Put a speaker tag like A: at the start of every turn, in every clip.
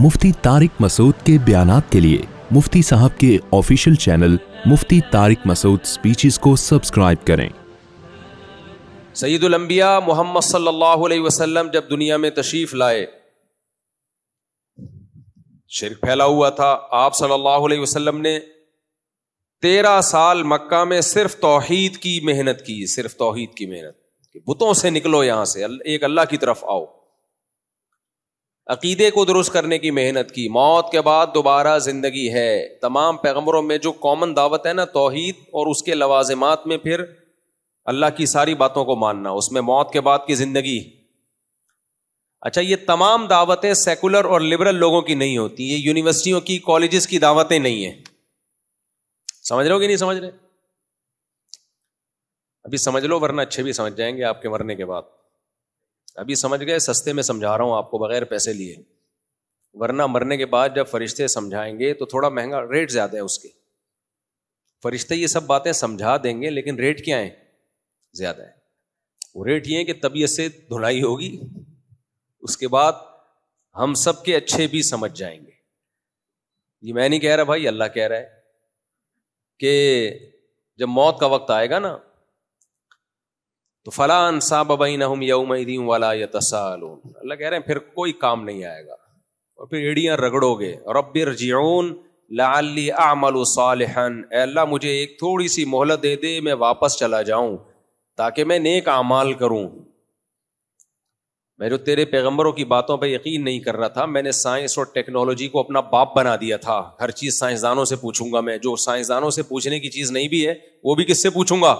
A: मुफ्ती तारिक मसूद के बयान के लिए मुफ्ती साहब के official channel Mufti Tariq Masood speeches को सब्सक्राइब करें सईदुलंबिया मोहम्मद सल्लल्लाहु अलैहि वसल्लम जब दुनिया में तशरीफ़ लाए शिरक फैला हुआ था आप सल्लल्लाहु अलैहि वसल्लम ने तेरह साल मक्का में सिर्फ तोहहीद की मेहनत की सिर्फ तोहहीद की मेहनत बुतों से निकलो यहां से एक अल्लाह की तरफ आओ अकीदे को दुरुस्त करने की मेहनत की मौत के बाद दोबारा ज़िंदगी है तमाम पैगम्बरों में जो कॉमन दावत है ना तोहद और उसके लवाजमात में फिर अल्लाह की सारी बातों को मानना उसमें मौत के बाद की ज़िंदगी अच्छा ये तमाम दावतें सेकुलर और लिबरल लोगों की नहीं होती ये यूनिवर्सिटियों की कॉलेजेस की दावतें नहीं हैं समझ रहे हो कि नहीं समझ रहे अभी समझ लो वरना अच्छे भी समझ जाएंगे आपके मरने के बाद अभी समझ गए सस्ते में समझा रहा हूँ आपको बगैर पैसे लिए वरना मरने के बाद जब फरिश्ते समझाएंगे तो थोड़ा महंगा रेट ज़्यादा है उसके फरिश्ते ये सब बातें समझा देंगे लेकिन रेट क्या है ज़्यादा है वो रेट ये है कि तबीयत से धुलाई होगी उसके बाद हम सब के अच्छे भी समझ जाएंगे ये मैं नहीं कह रहा भाई अल्लाह कह रहा है कि जब मौत का वक्त आएगा ना तो फला अनसाब बईन हम यौम वाला यतसालून अल्लाह कह रहे हैं फिर कोई काम नहीं आएगा और फिर एड़ियां रगड़ोगे और अब रजीऊन लाली आमल सालहन अल्लाह मुझे एक थोड़ी सी मोहलत दे दे मैं वापस चला जाऊं ताकि मैं नेक आमाल करूं मैं जो तेरे पैगंबरों की बातों पर यकीन नहीं कर रहा था मैंने साइंस और टेक्नोलॉजी को अपना बाप बना दिया था हर चीज़ साइंसदानों से पूछूंगा मैं जो साइंसदानों से पूछने की चीज़ नहीं भी है वो भी किससे पूछूंगा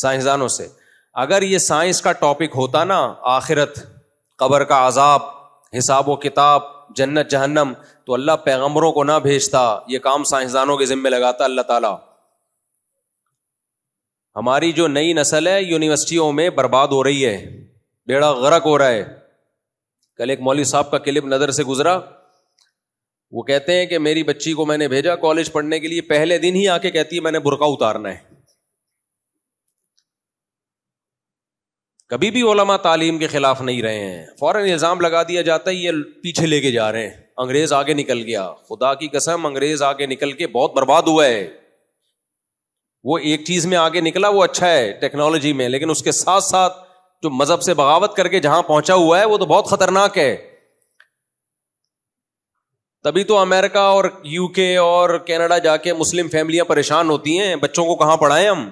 A: साइंसदानों से अगर ये साइंस का टॉपिक होता ना आखिरत कबर का अजाब हिसाब व किताब जन्नत जहन्नम तो अल्लाह पैगम्बरों को ना भेजता ये काम साइंसदानों के ज़िम्मे लगाता अल्लाह ताला हमारी जो नई नस्ल है यूनिवर्सिटियों में बर्बाद हो रही है बेड़ा गरक हो रहा है कल एक मौलवी साहब का क्लिप नज़र से गुजरा वो कहते हैं कि मेरी बच्ची को मैंने भेजा कॉलेज पढ़ने के लिए पहले दिन ही आके कहती है मैंने बुरका उतारना है कभी भी ओलमा तालीम के खिलाफ नहीं रहे हैं फ़ौरन इल्ज़ाम लगा दिया जाता है ये पीछे लेके जा रहे हैं अंग्रेज़ आगे निकल गया खुदा की कसम अंग्रेज़ आगे निकल के बहुत बर्बाद हुआ है वो एक चीज़ में आगे निकला वो अच्छा है टेक्नोलॉजी में लेकिन उसके साथ साथ जो मज़हब से बगावत करके जहां पहुंचा हुआ है वो तो बहुत ख़तरनाक है तभी तो अमेरिका और यूके और कनाडा जाके मुस्लिम फैमिलियां परेशान होती हैं बच्चों को कहाँ पढ़ाएं हम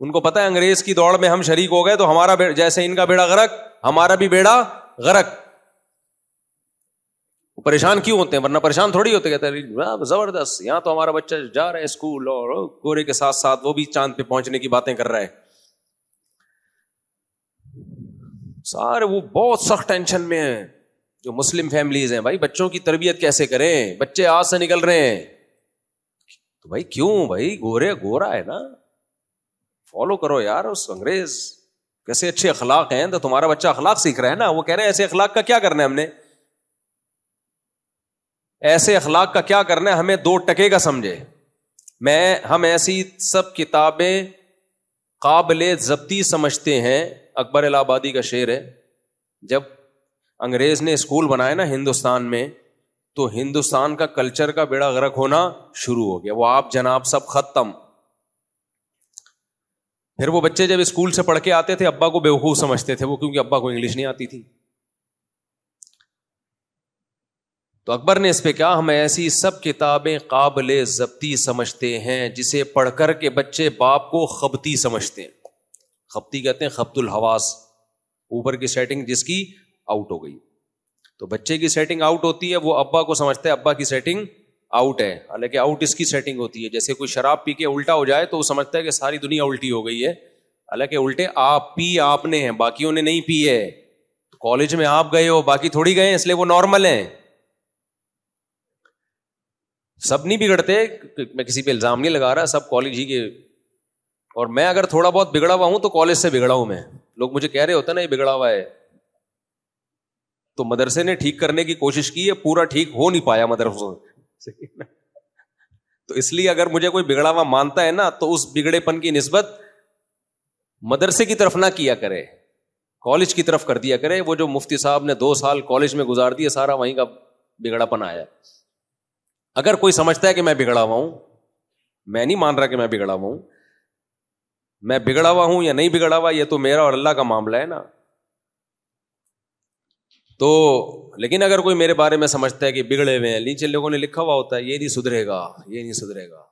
A: उनको पता है अंग्रेज की दौड़ में हम शरीक हो गए तो हमारा जैसे इनका बेड़ा गरक हमारा भी बेड़ा गरक परेशान क्यों होते हैं वरना परेशान थोड़ी होते कहते हैं जबरदस्त यहाँ तो हमारा बच्चा जा रहा है स्कूल और गोरे के साथ साथ वो भी चांद पे पहुंचने की बातें कर रहा है सारे वो बहुत सख्त टेंशन में है जो मुस्लिम फैमिलीज हैं भाई बच्चों की तरबियत कैसे करें बच्चे आज से निकल रहे हैं तो भाई क्यों भाई गोरे गोरा है ना फॉलो करो यार उस अंग्रेज कैसे अच्छे अखलाक हैं तो तुम्हारा बच्चा अखलाक सीख रहा है ना वो कह रहे हैं ऐसे अखलाक का क्या करना है हमने ऐसे अखलाक का क्या करना है हमें दो टके का समझे मैं हम ऐसी सब किताबें काबिल जब्ती समझते हैं अकबर इलाहाबादी का शेर है जब अंग्रेज़ ने स्कूल बनाए ना हिंदुस्तान में तो हिंदुस्तान का कल्चर का बेड़ा गर्क होना शुरू हो गया वो आप जनाब सब ख़त्म फिर वो बच्चे जब स्कूल से पढ़ के आते थे अब्बा को बेवकूफ समझते थे वो क्योंकि अब्बा को इंग्लिश नहीं आती थी तो अकबर ने इस पे कहा हम ऐसी सब किताबें काबिल जब्ती समझते हैं जिसे पढ़कर के बच्चे बाप को खपती समझते हैं खपती कहते हैं खपतुल हवास ऊपर की सेटिंग जिसकी आउट हो गई तो बच्चे की सेटिंग आउट होती है वो अब्बा को समझते हैं अब्बा की सेटिंग आउट है हालांकि आउट इसकी सेटिंग होती है जैसे कोई शराब पी के उल्टा हो जाए तो वो समझता है कि सारी दुनिया उल्टी हो गई है हालांकि उल्टे आप पी आपने हैं बाकी ने नहीं पी है तो कॉलेज में आप गए हो बाकी थोड़ी गए इसलिए वो नॉर्मल है सब नहीं बिगड़ते मैं किसी पे इल्जाम नहीं लगा रहा सब कॉलेज ही के और मैं अगर थोड़ा बहुत बिगड़ा हुआ हूं तो कॉलेज से बिगड़ा हूं मैं लोग मुझे कह रहे होते ना ये बिगड़ा हुआ है तो मदरसे ने ठीक करने की कोशिश की है पूरा ठीक हो नहीं पाया मदरसों तो इसलिए अगर मुझे कोई बिगड़ा हुआ मानता है ना तो उस बिगड़ेपन की निस्बत मदरसे की तरफ ना किया करे कॉलेज की तरफ कर दिया करे वो जो मुफ्ती साहब ने दो साल कॉलेज में गुजार दिया सारा वहीं का बिगड़ापन आया अगर कोई समझता है कि मैं बिगड़ा हुआ हूं मैं नहीं मान रहा कि मैं बिगड़ा हुआ हूं मैं बिगड़ा हुआ हूं या नहीं बिगड़ा हुआ यह तो मेरा और अल्लाह का मामला है ना तो लेकिन अगर कोई मेरे बारे में समझता है कि बिगड़े हुए हैं नीचे लोगों ने लिखा हुआ होता है ये नहीं सुधरेगा ये नहीं सुधरेगा